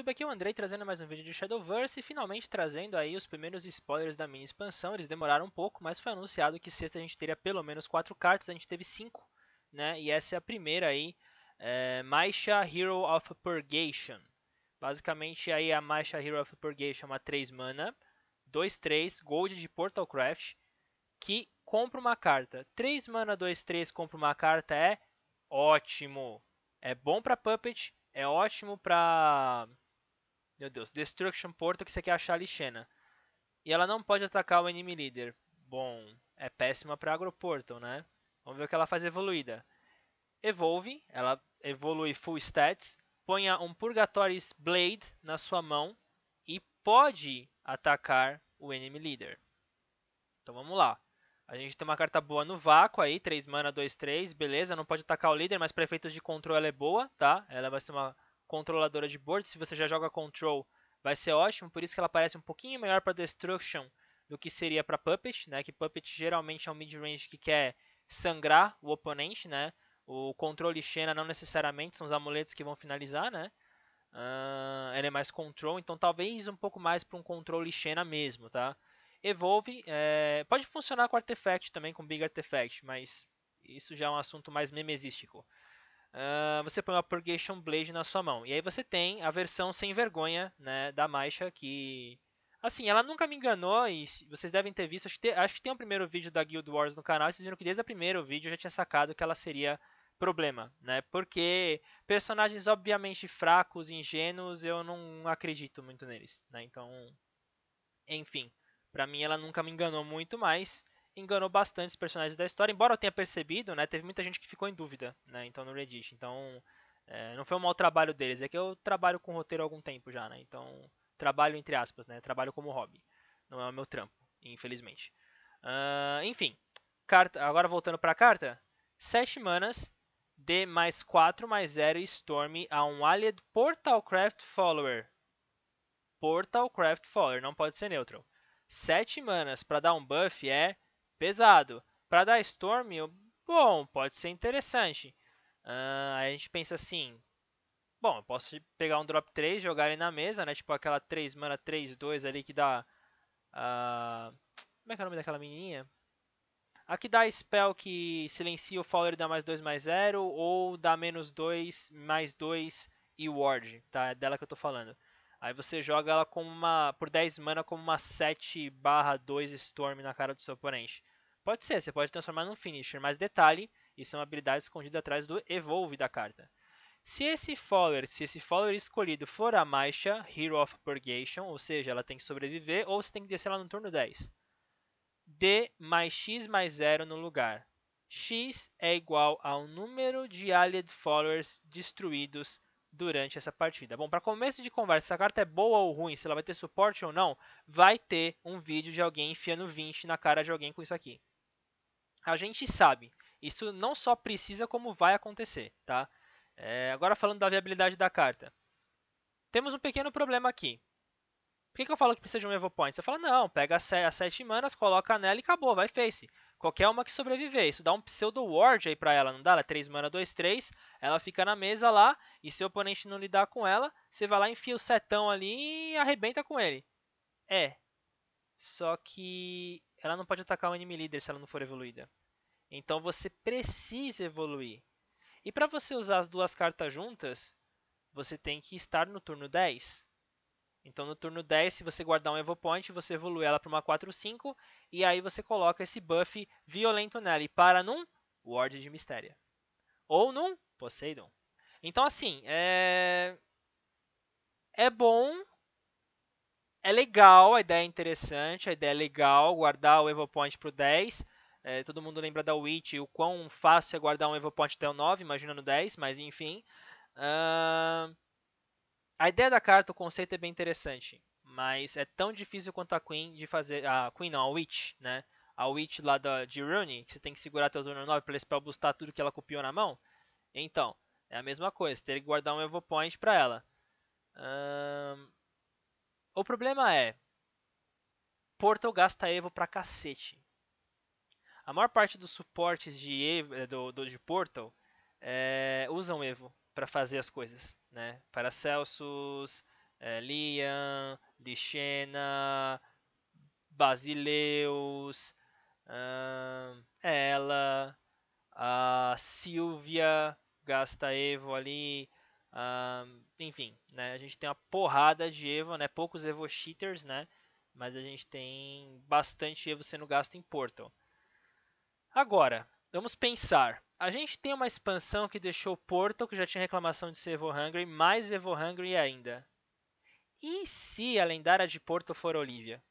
YouTube, aqui é o Andrei trazendo mais um vídeo de Shadowverse e finalmente trazendo aí os primeiros spoilers da minha expansão. Eles demoraram um pouco, mas foi anunciado que sexta a gente teria pelo menos quatro cartas, a gente teve cinco, né? E essa é a primeira aí, é, Maisha Hero of Purgation. Basicamente aí a Maisha Hero of Purgation é uma 3 mana, 2 3 gold de Portalcraft que compra uma carta. 3 mana 2 3 compra uma carta é ótimo. É bom para Puppet, é ótimo para meu Deus. Destruction Portal, que você quer achar a Lixena. E ela não pode atacar o enemy leader. Bom, é péssima para Agroportal, né? Vamos ver o que ela faz evoluída. Evolve, ela evolui full stats. Ponha um Purgatory's Blade na sua mão e pode atacar o enemy leader. Então vamos lá. A gente tem uma carta boa no vácuo aí, 3 mana, 2, 3, beleza. Não pode atacar o líder, mas para efeitos de controle ela é boa, tá? Ela vai ser uma controladora de board, se você já joga Control, vai ser ótimo, por isso que ela parece um pouquinho melhor para Destruction do que seria para Puppet, né? Que Puppet geralmente é um mid-range que quer sangrar o oponente, né? O e Xena não necessariamente são os amuletos que vão finalizar, né? Uh, ele é mais control, então talvez um pouco mais para um e Xena mesmo, tá? Evolve, é, pode funcionar com Artefact também, com Big Artefact, mas isso já é um assunto mais memesístico. Uh, você põe uma Purgation Blade na sua mão. E aí você tem a versão sem vergonha né, da Maisha, que. Assim, ela nunca me enganou, e vocês devem ter visto. Acho que, te, acho que tem um primeiro vídeo da Guild Wars no canal, e vocês viram que desde o primeiro vídeo eu já tinha sacado que ela seria problema, né? Porque personagens obviamente fracos, ingênuos, eu não acredito muito neles, né? Então, enfim, para mim ela nunca me enganou muito, mais enganou bastante os personagens da história, embora eu tenha percebido, né, teve muita gente que ficou em dúvida, né, então no Reddit, então é, não foi um mau trabalho deles, é que eu trabalho com roteiro há algum tempo já, né, então trabalho entre aspas, né, trabalho como hobby, não é o meu trampo, infelizmente. Uh, enfim, carta, agora voltando para a carta, 7 manas, D mais 4 mais 0 Storm a um Allied Portalcraft Follower. Portalcraft Follower, não pode ser neutral. 7 manas para dar um buff é pesado. Para dar Storm, bom, pode ser interessante. Uh, a gente pensa assim, bom, eu posso pegar um drop 3, e jogar ele na mesa, né? Tipo aquela 3 mana 3, 2 ali que dá... Uh, como é que é o nome daquela menininha? A que dá spell que silencia o Fowler e dá mais 2, mais 0, ou dá menos 2, mais 2 e ward, tá? É dela que eu tô falando. Aí você joga ela com uma, por 10 mana como uma 7 barra 2 Storm na cara do seu oponente. Pode ser, você pode transformar num finisher, mas detalhe, isso é uma habilidade escondida atrás do evolve da carta. Se esse follower, se esse follower escolhido for a Maisha, Hero of Purgation, ou seja, ela tem que sobreviver, ou você tem que descer lá no turno 10. D mais X mais 0 no lugar. X é igual ao número de Allied Followers destruídos durante essa partida. Bom, para começo de conversa, se a carta é boa ou ruim, se ela vai ter suporte ou não, vai ter um vídeo de alguém enfiando 20 na cara de alguém com isso aqui a gente sabe. Isso não só precisa, como vai acontecer, tá? É, agora falando da viabilidade da carta. Temos um pequeno problema aqui. Por que, que eu falo que precisa de um Evo Point? Você fala, não, pega as 7 manas, coloca nela e acabou, vai face. Qualquer uma que sobreviver. Isso dá um pseudo ward aí pra ela, não dá? Ela é 3 mana, 2, 3. Ela fica na mesa lá e se o oponente não lidar com ela, você vai lá, enfia o setão ali e arrebenta com ele. É. Só que ela não pode atacar o enemy leader se ela não for evoluída. Então você precisa evoluir. E para você usar as duas cartas juntas, você tem que estar no turno 10. Então no turno 10, se você guardar um Evo Point, você evolui ela para uma 4-5, e aí você coloca esse buff violento nela e para num Ward de Mistéria. Ou num Poseidon. Então assim, é... É bom é legal, a ideia é interessante, a ideia é legal, guardar o Evo Point pro 10. É, todo mundo lembra da Witch o quão fácil é guardar um Evo Point até o 9, imagina no 10, mas enfim. Uh... A ideia da carta, o conceito é bem interessante, mas é tão difícil quanto a Queen de fazer. A Queen não, a Witch, né? A Witch lá da, de Rune, que você tem que segurar até o turno 9 pra spell boostar tudo que ela copiou na mão. Então, é a mesma coisa, ter que guardar um Evo Point pra ela. Uh... O problema é. Portal gasta Evo pra cacete. A maior parte dos suportes de, Evo, eh, do, do, de Portal é, eh, usam Evo para fazer as coisas. Né? Paracelsus, é, eh, Lian, Lixena, Basileus, hum, ela, a Silvia gasta Evo ali, enfim, né, a gente tem uma porrada de Evo, né, poucos Evo cheaters, né, mas a gente tem bastante Evo sendo gasto em Portal. Agora, vamos pensar. A gente tem uma expansão que deixou Portal, que já tinha reclamação de ser Evo Hungry, mais Evo Hungry ainda. E se a lendária de Portal for Olivia?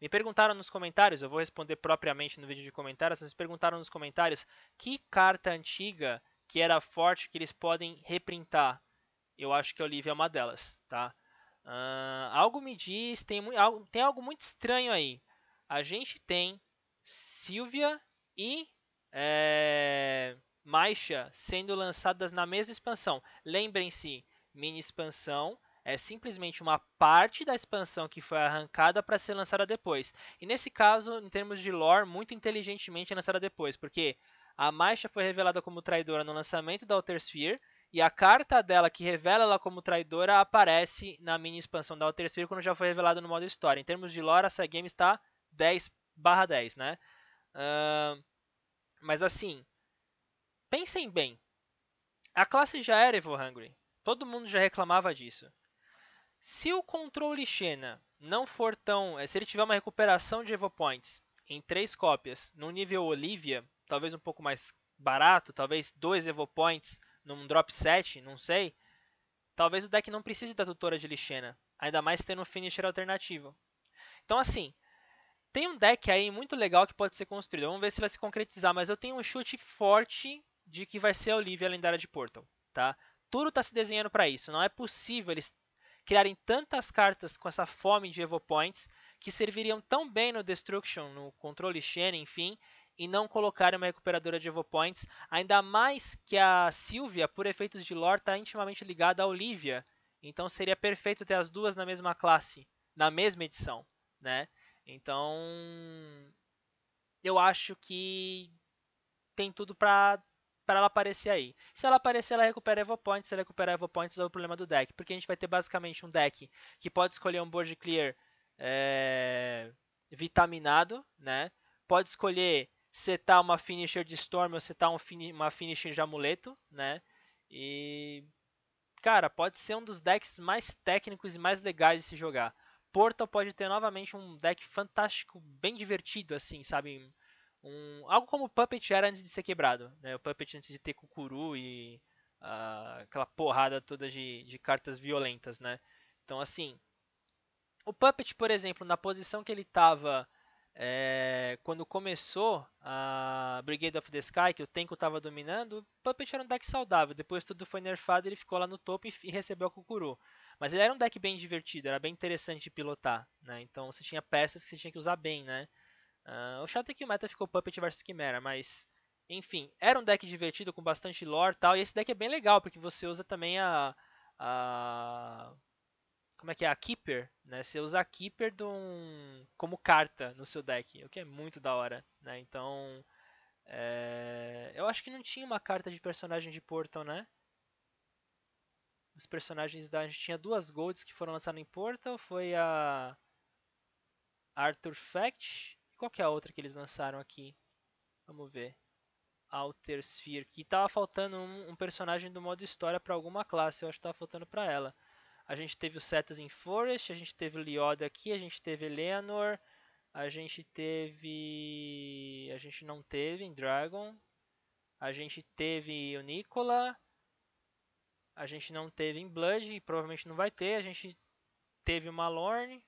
Me perguntaram nos comentários, eu vou responder propriamente no vídeo de comentários, vocês perguntaram nos comentários que carta antiga que era forte que eles podem reprintar. Eu acho que a Olivia é uma delas, tá? Uh, algo me diz, tem, tem algo muito estranho aí. A gente tem Silvia e é, Maisha sendo lançadas na mesma expansão. Lembrem-se, mini expansão é simplesmente uma parte da expansão que foi arrancada para ser lançada depois. E nesse caso, em termos de lore, muito inteligentemente é lançada depois, porque a Maisha foi revelada como traidora no lançamento da Outer Sphere, e a carta dela que revela ela como traidora aparece na mini expansão da Outer Sphere quando já foi revelada no modo história. Em termos de lore, essa game está 10 barra 10, né? Uh, mas assim, pensem bem. A classe já era Evil Hungry. Todo mundo já reclamava disso. Se o controle Xena não for tão. Eh, se ele tiver uma recuperação de Evo Points em 3 cópias no nível Olivia, talvez um pouco mais barato, talvez dois Evo Points num drop Set, não sei. Talvez o deck não precise da tutora de Lixena, ainda mais tendo um finisher alternativo. Então assim, tem um deck aí muito legal que pode ser construído. Vamos ver se vai se concretizar, mas eu tenho um chute forte de que vai ser a Olivia lendária de Portal, tá? Tudo está se desenhando para isso. Não é possível eles criarem tantas cartas com essa fome de Evo Points que serviriam tão bem no Destruction, no controle Shen, enfim, em não colocar uma recuperadora de Evo Points, ainda mais que a Sylvia, por efeitos de lore, está intimamente ligada à Olivia. Então seria perfeito ter as duas na mesma classe, na mesma edição, né? Então, eu acho que tem tudo para para ela aparecer aí. Se ela aparecer, ela recupera Evo Points. Se ela recuperar Evo Points, é o problema do deck. Porque a gente vai ter basicamente um deck que pode escolher um board clear é, vitaminado, né? Pode escolher setar tá uma finisher de Storm ou setar tá um uma finisher de amuleto, né? E. Cara, pode ser um dos decks mais técnicos e mais legais de se jogar. Portal pode ter novamente um deck fantástico, bem divertido, assim, sabe? Um, algo como o Puppet era antes de ser quebrado, né? O Puppet antes de ter Kukuru e uh, aquela porrada toda de, de cartas violentas, né? Então, assim, o Puppet, por exemplo, na posição que ele estava é, quando começou a Brigade of the Sky, que o Tenko estava dominando, o Puppet era um deck saudável. Depois tudo foi nerfado, ele ficou lá no topo e, e recebeu a Kukuru. Mas ele era um deck bem divertido, era bem interessante de pilotar. Né? Então você tinha peças que você tinha que usar bem. Né? Uh, o chato é que o meta ficou Puppet versus Chimera, mas enfim, era um deck divertido com bastante lore e tal. E esse deck é bem legal, porque você usa também a, a como é que é a Keeper, né? Você usa a Keeper um, como carta no seu deck, o que é muito da hora, né? Então, é... eu acho que não tinha uma carta de personagem de Portal, né? Os personagens da a gente tinha duas golds que foram lançadas em Portal, foi a Arthur Fact, e qual que é a outra que eles lançaram aqui? Vamos ver. Alter Sphere, que tava faltando um, um personagem do modo história para alguma classe, eu acho que tava faltando para ela. A gente teve o Cetus em Forest, a gente teve o Lyoda aqui, a gente teve Eleanor, a gente teve... a gente não teve em Dragon, a gente teve o Nicola, a gente não teve em Blood e provavelmente não vai ter, a gente teve o Malorn,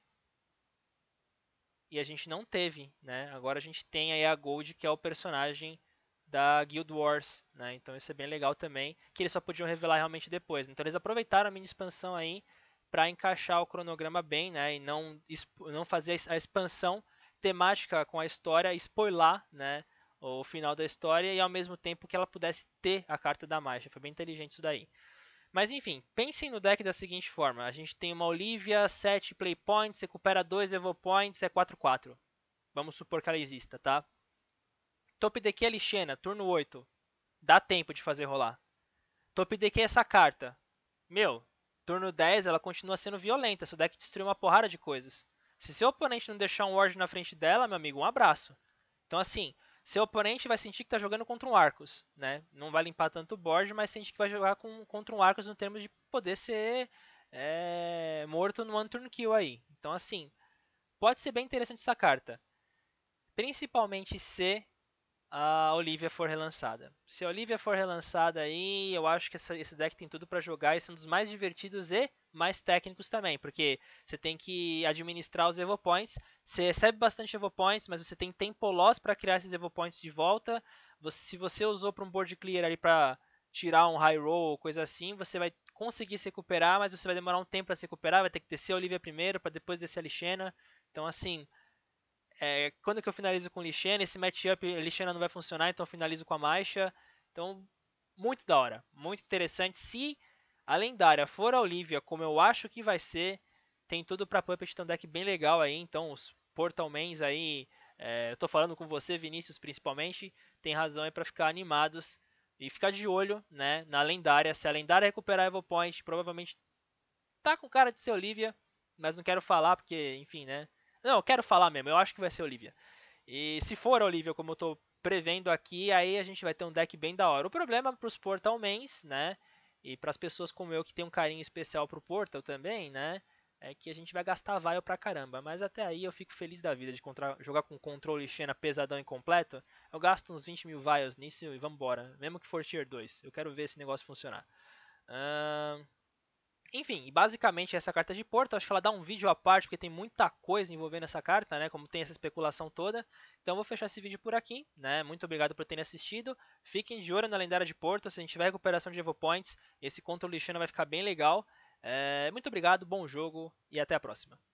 e a gente não teve, né? Agora a gente tem aí a Gold, que é o personagem da Guild Wars, né? Então isso é bem legal também, que eles só podiam revelar realmente depois. Então eles aproveitaram a mini expansão aí para encaixar o cronograma bem, né? E não, não fazer a expansão temática com a história, spoiler, né? O final da história e ao mesmo tempo que ela pudesse ter a carta da marcha. Foi bem inteligente isso daí. Mas enfim, pensem no deck da seguinte forma: a gente tem uma Olivia, 7 play points, recupera 2 Evo points, é 4-4. Vamos supor que ela exista, tá? Topdeki é Lixena, turno 8. Dá tempo de fazer rolar. Topdeki é essa carta. Meu, turno 10 ela continua sendo violenta, seu deck destruiu uma porrada de coisas. Se seu oponente não deixar um ward na frente dela, meu amigo, um abraço. Então assim, seu oponente vai sentir que está jogando contra um Arcos, né? Não vai limpar tanto o board, mas sente que vai jogar com, contra um Arcos no termo de poder ser é, morto no one turn kill aí. Então assim, pode ser bem interessante essa carta. Principalmente se a Olivia for relançada. Se a Olivia for relançada aí, eu acho que essa, esse deck tem tudo para jogar e são um dos mais divertidos e mais técnicos também, porque você tem que administrar os Evo Points, você recebe bastante Evo Points, mas você tem tempo loss para criar esses Evo Points de volta. Você, se você usou para um board clear ali para tirar um high roll ou coisa assim, você vai conseguir se recuperar, mas você vai demorar um tempo para se recuperar, vai ter que descer a Olivia primeiro para depois descer a Lixena. Então assim, é, quando que eu finalizo com Lixena? Esse matchup Lixena não vai funcionar, então eu finalizo com a Maixa. Então, muito da hora, muito interessante. Se a lendária for a Olivia, como eu acho que vai ser, tem tudo pra Puppet, tem um deck bem legal aí. Então, os Portalmans aí, é, eu tô falando com você, Vinícius, principalmente, tem razão aí pra ficar animados e ficar de olho né, na lendária. Se a lendária recuperar Evil Point, provavelmente tá com cara de ser Olivia, mas não quero falar porque, enfim, né? Não, eu quero falar mesmo, eu acho que vai ser Olivia. E se for Olivia, como eu tô prevendo aqui, aí a gente vai ter um deck bem da hora. O problema para os Portal Mains, né? E para as pessoas como eu que tem um carinho especial pro Portal também, né? É que a gente vai gastar vaio pra caramba. Mas até aí eu fico feliz da vida de jogar com controle Xena pesadão e completo. Eu gasto uns 20 mil vials nisso e vambora. Mesmo que for tier 2. Eu quero ver esse negócio funcionar. Ahn. Uh... Enfim, basicamente essa carta é de Porto, acho que ela dá um vídeo à parte, porque tem muita coisa envolvendo essa carta, né? Como tem essa especulação toda. Então vou fechar esse vídeo por aqui, né? Muito obrigado por terem assistido. Fiquem de olho na lendária de Porto, se a gente tiver recuperação de Evo Points, esse controle Xena vai ficar bem legal. É, muito obrigado, bom jogo e até a próxima.